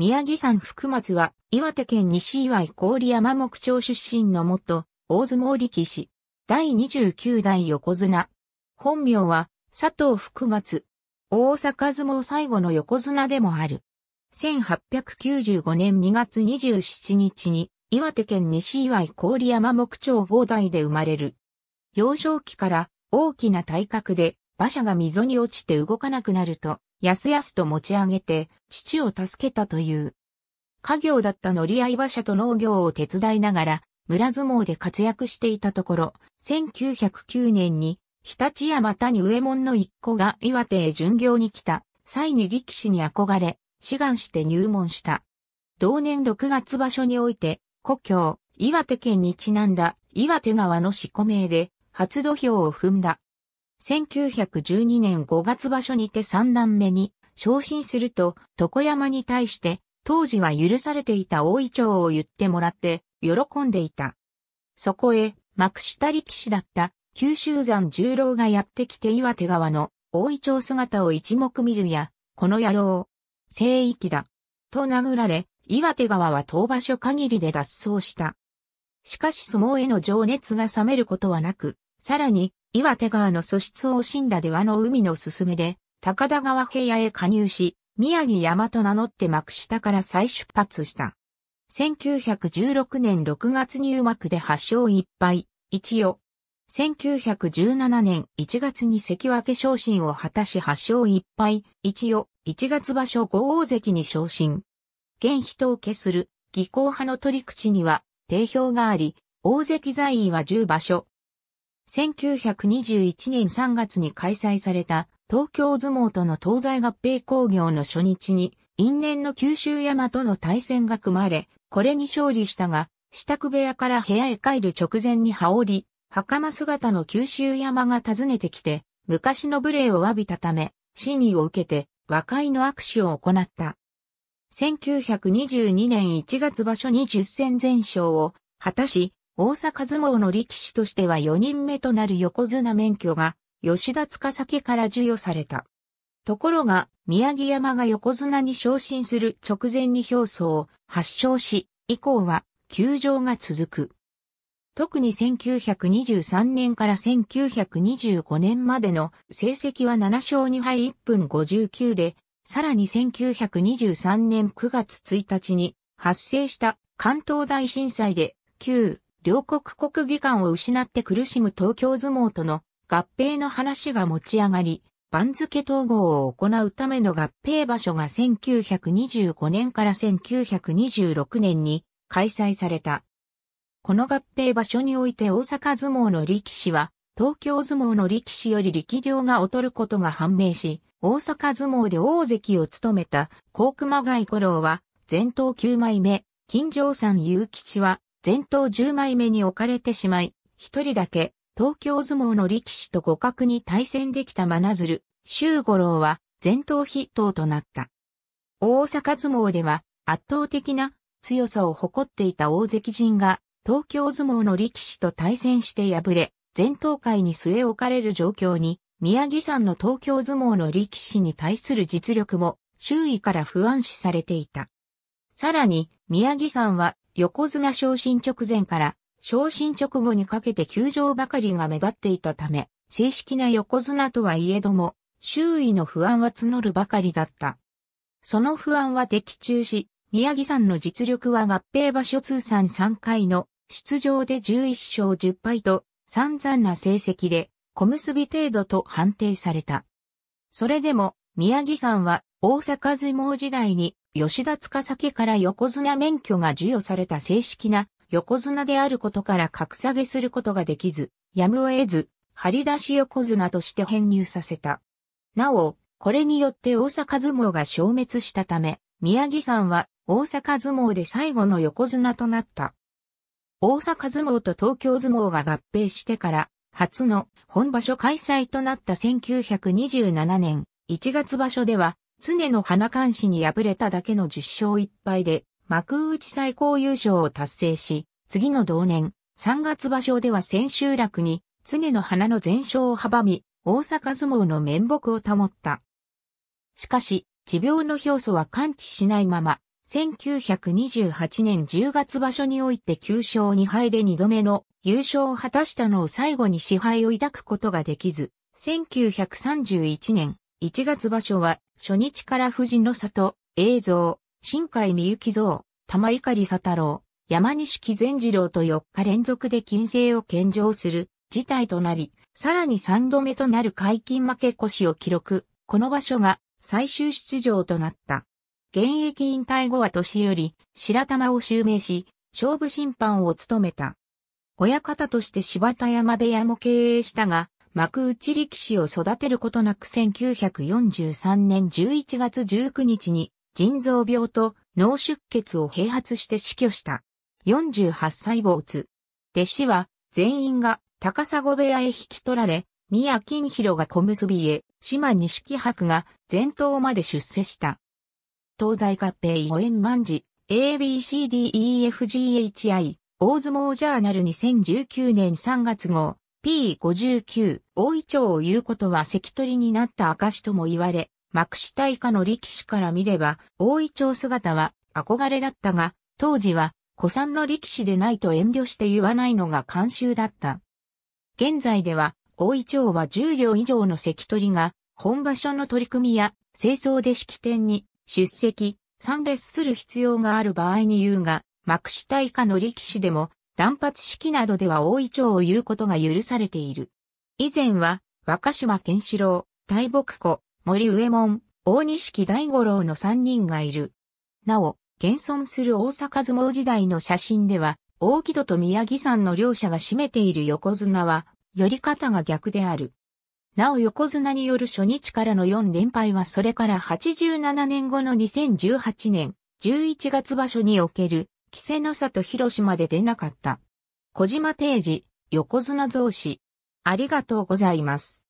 宮城山福松は、岩手県西岩井郡山木町出身の元、大相撲力士。第29代横綱。本名は、佐藤福松。大阪相撲最後の横綱でもある。1895年2月27日に、岩手県西岩井郡山木町放台で生まれる。幼少期から大きな体格で馬車が溝に落ちて動かなくなるとやすやすと持ち上げて、父を助けたという。家業だった乗り合い馬車と農業を手伝いながら、村相撲で活躍していたところ、1909年に、日立山谷上門の一個が岩手へ巡業に来た、際に力士に憧れ、志願して入門した。同年6月場所において、故郷、岩手県にちなんだ岩手川の四古名で、初土俵を踏んだ。1912年5月場所にて三段目に昇進すると、床山に対して、当時は許されていた大井町を言ってもらって、喜んでいた。そこへ、幕下力士だった九州山十郎がやってきて岩手側の大井町姿を一目見るや、この野郎、聖域だ。と殴られ、岩手側は当場所限りで脱走した。しかし相撲への情熱が冷めることはなく、さらに、岩手川の素質を死んだ出羽の海の勧めで、高田川平野へ加入し、宮城山と名乗って幕下から再出発した。1916年6月入幕で8勝1敗、一応。1917年1月に関脇昇進を果たし8勝1敗、一応、1月場所5大関に昇進。現人を消する、技巧派の取り口には、定評があり、大関在位は10場所、1921年3月に開催された東京相撲との東西合併工業の初日に因縁の九州山との対戦が組まれ、これに勝利したが、支度部屋から部屋へ帰る直前に羽織、袴姿の九州山が訪ねてきて、昔の無礼を詫びたため、真意を受けて和解の握手を行った。1922年1月場所に10戦全勝を果たし、大阪相撲の力士としては4人目となる横綱免許が吉田司家から授与された。ところが、宮城山が横綱に昇進する直前に表層を発症し、以降は休場が続く。特に1923年から1925年までの成績は7勝2敗1分59で、さらに1923年9月1日に発生した関東大震災で旧両国国技館を失って苦しむ東京相撲との合併の話が持ち上がり、番付統合を行うための合併場所が1925年から1926年に開催された。この合併場所において大阪相撲の力士は、東京相撲の力士より力量が劣ることが判明し、大阪相撲で大関を務めた、高熊外五郎は、前頭9枚目、金城山雄吉は、前頭10枚目に置かれてしまい、一人だけ東京相撲の力士と互角に対戦できた真鶴、周五郎は前頭筆頭となった。大阪相撲では圧倒的な強さを誇っていた大関陣が東京相撲の力士と対戦して敗れ、前頭界に据え置かれる状況に、宮城山の東京相撲の力士に対する実力も周囲から不安視されていた。さらに、宮城山は横綱昇進直前から昇進直後にかけて休場ばかりが目立っていたため、正式な横綱とはいえども、周囲の不安は募るばかりだった。その不安は的中し、宮城さんの実力は合併場所通算3回の出場で11勝10敗と散々な成績で小結程度と判定された。それでも宮城さんは大阪相撲時代に吉田司家から横綱免許が授与された正式な横綱であることから格下げすることができず、やむを得ず、張り出し横綱として編入させた。なお、これによって大阪相撲が消滅したため、宮城さんは大阪相撲で最後の横綱となった。大阪相撲と東京相撲が合併してから、初の本場所開催となった1927年1月場所では、常の花冠視に敗れただけの10勝1敗で、幕内最高優勝を達成し、次の同年、3月場所では千秋楽に、常の花の全勝を阻み、大阪相撲の面目を保った。しかし、持病の表素は完治しないまま、1928年10月場所において9勝2敗で2度目の優勝を果たしたのを最後に支配を抱くことができず、1931年1月場所は、初日から富士の里、映像、新海美幸像、玉井狩佐太郎、山西木善次郎と4日連続で金星を献上する事態となり、さらに3度目となる解禁負け越しを記録。この場所が最終出場となった。現役引退後は年より白玉を襲名し、勝負審判を務めた。親方として柴田山部屋も経営したが、幕内力士を育てることなく1943年11月19日に腎臓病と脳出血を併発して死去した。48歳没。弟子は全員が高砂部屋へ引き取られ、宮金広が小結びへ、島錦博が前頭まで出世した。東西合併応援万事、ABCDEFGHI、大相撲ジャーナル2019年3月号、P59 大井町を言うことは関取になった証とも言われ、幕下以下の力士から見れば、大井町姿は憧れだったが、当時は、古参の力士でないと遠慮して言わないのが慣習だった。現在では、大井町は10両以上の関取が、本場所の取り組みや、清掃で式典に、出席、参列する必要がある場合に言うが、幕下以下の力士でも、断発式などでは大い長を言うことが許されている。以前は、若島健志郎、大木子、森上門、大西大五郎の三人がいる。なお、現存する大阪相撲時代の写真では、大木戸と宮城山の両者が占めている横綱は、寄り方が逆である。なお横綱による初日からの4連敗はそれから87年後の2018年11月場所における稀勢の里広島で出なかった。小島定治、横綱増子。ありがとうございます。